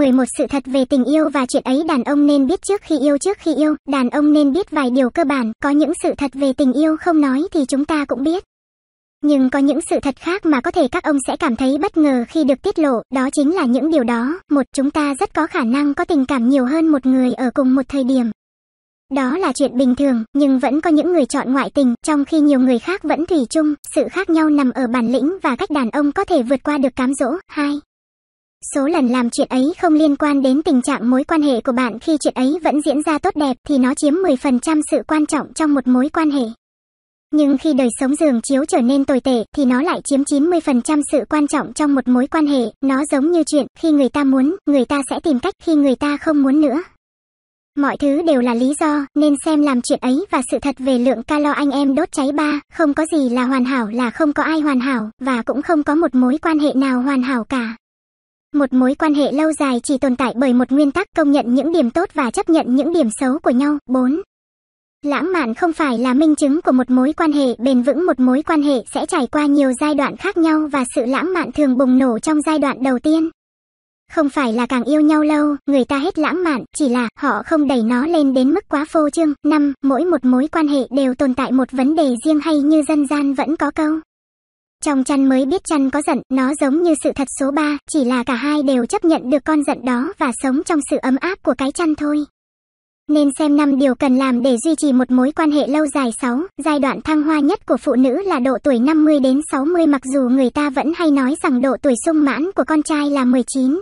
11 sự thật về tình yêu và chuyện ấy đàn ông nên biết trước khi yêu trước khi yêu, đàn ông nên biết vài điều cơ bản, có những sự thật về tình yêu không nói thì chúng ta cũng biết. Nhưng có những sự thật khác mà có thể các ông sẽ cảm thấy bất ngờ khi được tiết lộ, đó chính là những điều đó. Một, chúng ta rất có khả năng có tình cảm nhiều hơn một người ở cùng một thời điểm. Đó là chuyện bình thường, nhưng vẫn có những người chọn ngoại tình, trong khi nhiều người khác vẫn thủy chung, sự khác nhau nằm ở bản lĩnh và cách đàn ông có thể vượt qua được cám dỗ. hai số lần làm chuyện ấy không liên quan đến tình trạng mối quan hệ của bạn khi chuyện ấy vẫn diễn ra tốt đẹp thì nó chiếm 10% sự quan trọng trong một mối quan hệ. Nhưng khi đời sống giường chiếu trở nên tồi tệ thì nó lại chiếm 90% sự quan trọng trong một mối quan hệ, nó giống như chuyện khi người ta muốn, người ta sẽ tìm cách khi người ta không muốn nữa. Mọi thứ đều là lý do, nên xem làm chuyện ấy và sự thật về lượng calo anh em đốt cháy ba, không có gì là hoàn hảo là không có ai hoàn hảo, và cũng không có một mối quan hệ nào hoàn hảo cả một mối quan hệ lâu dài chỉ tồn tại bởi một nguyên tắc công nhận những điểm tốt và chấp nhận những điểm xấu của nhau. 4. Lãng mạn không phải là minh chứng của một mối quan hệ bền vững. Một mối quan hệ sẽ trải qua nhiều giai đoạn khác nhau và sự lãng mạn thường bùng nổ trong giai đoạn đầu tiên. Không phải là càng yêu nhau lâu, người ta hết lãng mạn, chỉ là họ không đẩy nó lên đến mức quá phô trương. Năm, mỗi một mối quan hệ đều tồn tại một vấn đề riêng hay như dân gian vẫn có câu. Trong chăn mới biết chăn có giận, nó giống như sự thật số 3, chỉ là cả hai đều chấp nhận được con giận đó và sống trong sự ấm áp của cái chăn thôi. Nên xem năm điều cần làm để duy trì một mối quan hệ lâu dài 6, giai đoạn thăng hoa nhất của phụ nữ là độ tuổi 50 đến 60 mặc dù người ta vẫn hay nói rằng độ tuổi sung mãn của con trai là 19,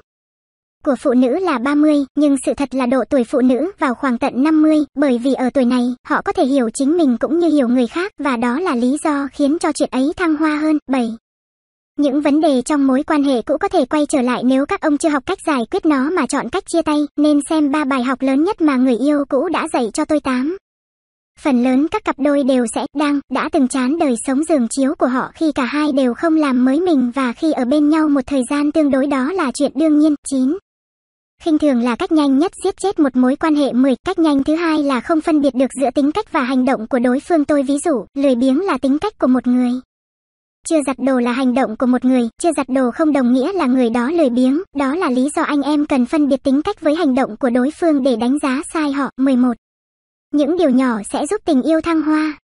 của phụ nữ là 30, nhưng sự thật là độ tuổi phụ nữ vào khoảng tận 50, bởi vì ở tuổi này, họ có thể hiểu chính mình cũng như hiểu người khác, và đó là lý do khiến cho chuyện ấy thăng hoa hơn. 7. Những vấn đề trong mối quan hệ cũng có thể quay trở lại nếu các ông chưa học cách giải quyết nó mà chọn cách chia tay, nên xem ba bài học lớn nhất mà người yêu cũ đã dạy cho tôi 8. Phần lớn các cặp đôi đều sẽ đang đã từng chán đời sống giường chiếu của họ khi cả hai đều không làm mới mình và khi ở bên nhau một thời gian tương đối đó là chuyện đương nhiên. 9 khinh thường là cách nhanh nhất giết chết một mối quan hệ 10. Cách nhanh thứ hai là không phân biệt được giữa tính cách và hành động của đối phương tôi ví dụ, lười biếng là tính cách của một người. Chưa giặt đồ là hành động của một người, chưa giặt đồ không đồng nghĩa là người đó lười biếng, đó là lý do anh em cần phân biệt tính cách với hành động của đối phương để đánh giá sai họ. 11. Những điều nhỏ sẽ giúp tình yêu thăng hoa.